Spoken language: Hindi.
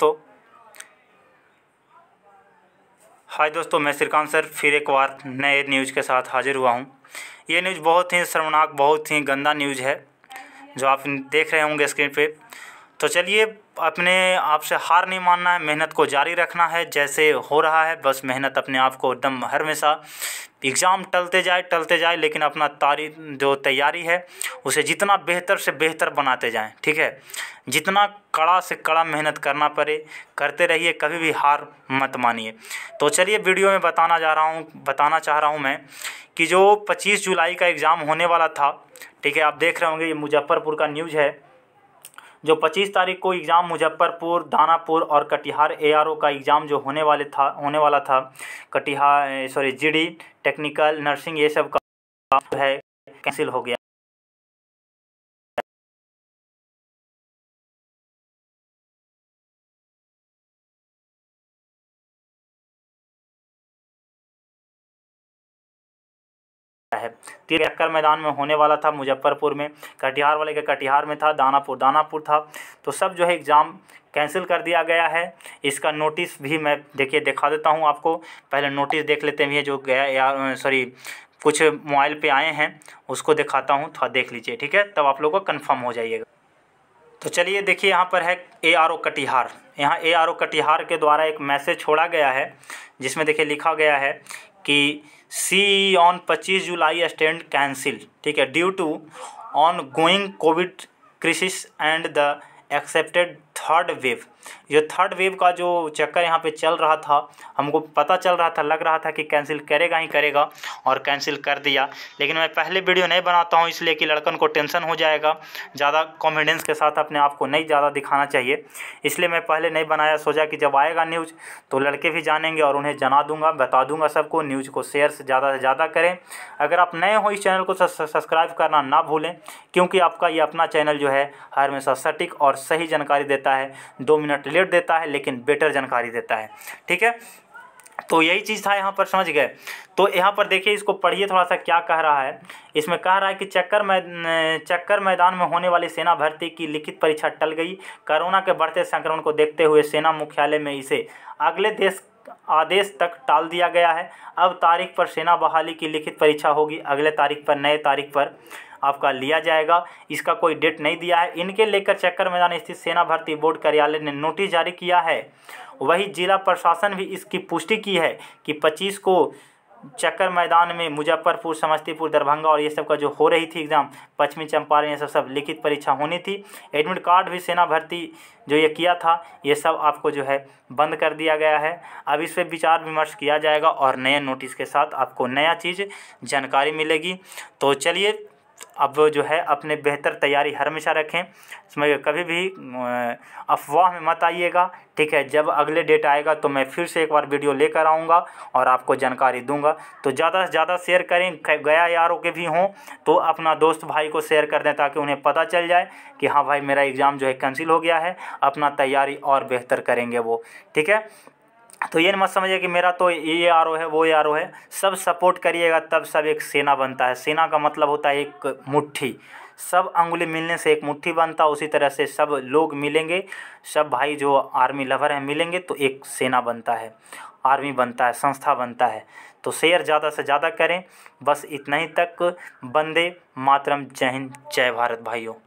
तो हाय दोस्तों मैं श्रीकांत सर फिर एक बार नए न्यूज़ के साथ हाजिर हुआ हूँ ये न्यूज़ बहुत ही शर्मनाक बहुत ही गंदा न्यूज़ है जो आप देख रहे होंगे स्क्रीन पे तो चलिए अपने आप से हार नहीं मानना है मेहनत को जारी रखना है जैसे हो रहा है बस मेहनत अपने आप को एकदम हर हमेशा एग्ज़ाम टलते जाए टलते जाए लेकिन अपना तारी जो तैयारी है उसे जितना बेहतर से बेहतर बनाते जाएं ठीक है जितना कड़ा से कड़ा मेहनत करना पड़े करते रहिए कभी भी हार मत मानिए तो चलिए वीडियो में बताना जा रहा हूँ बताना चाह रहा हूँ मैं कि जो पच्चीस जुलाई का एग्ज़ाम होने वाला था ठीक है आप देख रहे होंगे ये मुजफ्फ़रपुर का न्यूज़ है जो 25 तारीख को एग्ज़ाम मुजफ्फरपुर दानापुर और कटिहार एआरओ का एग्ज़ाम जो होने वाले था होने वाला था Katihar sorry GD technical nursing ये सब का है कैंसिल हो गया है तीर एकड़ मैदान में होने वाला था मुजफ्फरपुर में कटिहार वाले के कटिहार में था दानापुर दानापुर था तो सब जो है एग्ज़ाम कैंसिल कर दिया गया है इसका नोटिस भी मैं देखिए दिखा देता हूँ आपको पहले नोटिस देख लेते हैं जो गया सॉरी कुछ मोबाइल पे आए हैं उसको दिखाता हूँ थोड़ा देख लीजिए ठीक है तब आप लोगों को कन्फर्म हो जाइएगा तो चलिए देखिए यहाँ पर है ए आर ओ कटिहार यहाँ ए आर ओ कटिहार के द्वारा एक मैसेज छोड़ा गया है जिसमें देखिए लिखा गया है कि सी ऑन पच्चीस जुलाई स्टैंड कैंसिल ठीक है due to ongoing covid crisis and the accepted third wave जो थर्ड वेव का जो चक्कर यहाँ पे चल रहा था हमको पता चल रहा था लग रहा था कि कैंसिल करेगा ही करेगा और कैंसिल कर दिया लेकिन मैं पहले वीडियो नहीं बनाता हूँ इसलिए कि लड़कन को टेंशन हो जाएगा ज़्यादा कॉन्फिडेंस के साथ अपने आप को नहीं ज़्यादा दिखाना चाहिए इसलिए मैं पहले नहीं बनाया सोचा कि जब आएगा न्यूज़ तो लड़के भी जानेंगे और उन्हें जना दूंगा बता दूंगा सबको न्यूज़ को शेयर से ज़्यादा से ज़्यादा करें अगर आप नए हो इस चैनल को सब्सक्राइब करना ना भूलें क्योंकि आपका ये अपना चैनल जो है हमेशा सटीक और और सही जानकारी देता है दो मिनट लेट देता है लेकिन बेटर जानकारी देता है ठीक है तो यही चीज़ था यहाँ पर समझ गए तो यहाँ पर देखिए इसको पढ़िए थोड़ा सा क्या कह रहा है इसमें कह रहा है कि चक्कर मैदान चक्कर मैदान में होने वाली सेना भर्ती की लिखित परीक्षा टल गई कोरोना के बढ़ते संक्रमण को देखते हुए सेना मुख्यालय में इसे अगले देश आदेश तक टाल दिया गया है अब तारीख पर सेना बहाली की लिखित परीक्षा होगी अगले तारीख पर नए तारीख पर आपका लिया जाएगा इसका कोई डेट नहीं दिया है इनके लेकर चक्कर मैदान स्थित सेना भर्ती बोर्ड कार्यालय ने नोटिस जारी किया है वही जिला प्रशासन भी इसकी पुष्टि की है कि पच्चीस को चक्कर मैदान में मुजफ्फरपुर समस्तीपुर दरभंगा और ये सब का जो हो रही थी एग्ज़ाम पश्चिमी चंपारण ये सब सब लिखित परीक्षा होनी थी एडमिट कार्ड भी सेना भर्ती जो ये किया था ये सब आपको जो है बंद कर दिया गया है अब इस पर विचार विमर्श किया जाएगा और नए नोटिस के साथ आपको नया चीज़ जानकारी मिलेगी तो चलिए अब जो है अपने बेहतर तैयारी हमेशा रखें इसमें कभी भी अफवाह में मत आइएगा ठीक है जब अगले डेट आएगा तो मैं फिर से एक बार वीडियो लेकर आऊँगा और आपको जानकारी दूंगा तो ज़्यादा से ज़्यादा शेयर करें गया यारों के भी हों तो अपना दोस्त भाई को शेयर कर दें ताकि उन्हें पता चल जाए कि हाँ भाई मेरा एग्ज़ाम जो है कैंसिल हो गया है अपना तैयारी और बेहतर करेंगे वो ठीक है तो ये मत समझिए कि मेरा तो ये आर ओ है वो आर है सब सपोर्ट करिएगा तब सब एक सेना बनता है सेना का मतलब होता है एक मुट्ठी सब अंगुली मिलने से एक मुट्ठी बनता उसी तरह से सब लोग मिलेंगे सब भाई जो आर्मी लवर हैं मिलेंगे तो एक सेना बनता है आर्मी बनता है संस्था बनता है तो शेयर ज़्यादा से ज़्यादा करें बस इतना ही तक बंदे मातरम जय हिंद जय भारत भाइयों